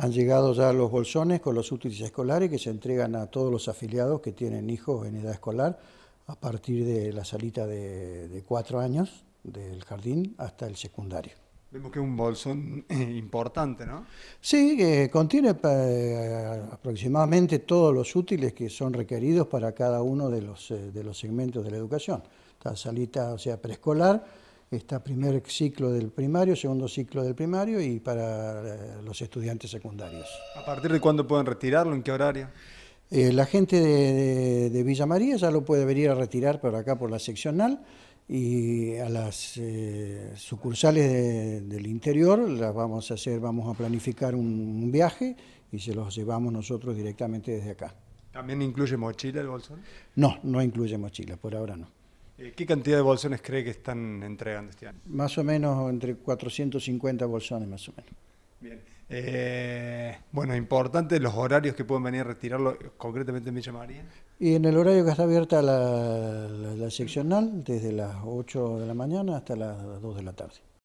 Han llegado ya los bolsones con los útiles escolares que se entregan a todos los afiliados que tienen hijos en edad escolar a partir de la salita de, cuatro años del jardín hasta el secundario. Vemos que es un bolsón eh, importante, ¿no? Sí, contiene eh, aproximadamente todos los útiles que son requeridos para cada uno de los, eh, de los segmentos de la educación. La salita, o sea, preescolar, está primer ciclo del primario, segundo ciclo del primario y para eh, los estudiantes secundarios. ¿A partir de cuándo pueden retirarlo? ¿En qué horario? Eh, la gente de, Villa María ya lo puede venir a retirar por acá, por la seccional, y a las eh, sucursales del interior las vamos a hacer, vamos a planificar un, un viaje y se los llevamos nosotros directamente desde acá. ¿También incluye mochila el bolsón? No, no incluye mochila, por ahora no. Eh, ¿Qué cantidad de bolsones cree que están entregando este año? Más o menos entre 450 bolsones, más o menos. Bien. Eh, bueno, importante los horarios que pueden venir a retirarlo, eh, concretamente en Villa María. Y en el horario que está abierta la seccional, desde las 8 de la mañana hasta las 2 de la tarde.